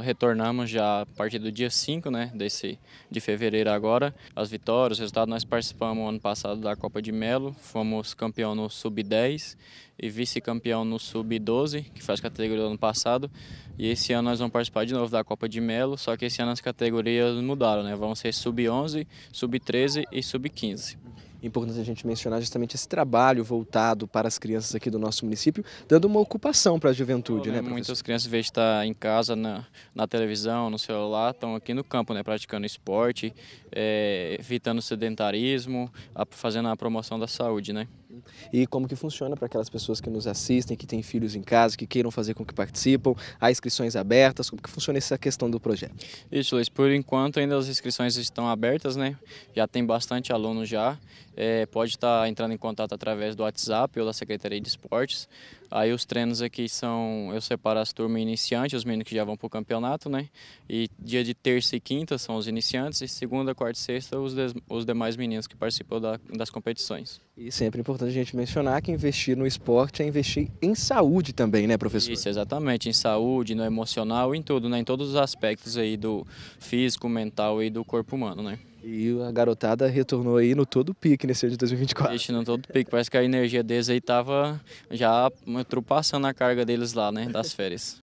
Retornamos já a partir do dia 5 né, desse, de fevereiro agora. As vitórias, o resultado, nós participamos ano passado da Copa de Melo, fomos campeão no Sub-10 e vice-campeão no Sub-12, que faz categoria do ano passado. E esse ano nós vamos participar de novo da Copa de Melo, só que esse ano as categorias mudaram, né? Vão ser Sub-11, Sub-13 e Sub-15 importante a gente mencionar justamente esse trabalho voltado para as crianças aqui do nosso município, dando uma ocupação para a juventude, né, né, professor? Muitas crianças, em vez de estar em casa, na, na televisão, no celular, estão aqui no campo, né, praticando esporte, é, evitando sedentarismo, a, fazendo a promoção da saúde, né? e como que funciona para aquelas pessoas que nos assistem, que têm filhos em casa, que queiram fazer com que participam, há inscrições abertas, como que funciona essa questão do projeto? Isso, Luiz, por enquanto ainda as inscrições estão abertas, né? Já tem bastante aluno já, é, pode estar tá entrando em contato através do WhatsApp ou da Secretaria de Esportes, Aí os treinos aqui são, eu separo as turmas iniciantes, os meninos que já vão para o campeonato, né? E dia de terça e quinta são os iniciantes e segunda, quarta e sexta os, des, os demais meninos que participam da, das competições. E sempre é importante a gente mencionar que investir no esporte é investir em saúde também, né, professor? Isso, exatamente, em saúde, no emocional, em tudo, né? Em todos os aspectos aí do físico, mental e do corpo humano, né? E a garotada retornou aí no todo pique nesse ano de 2024. gente no todo pique. Parece que a energia deles aí tava já ultrapassando a carga deles lá, né? Das férias.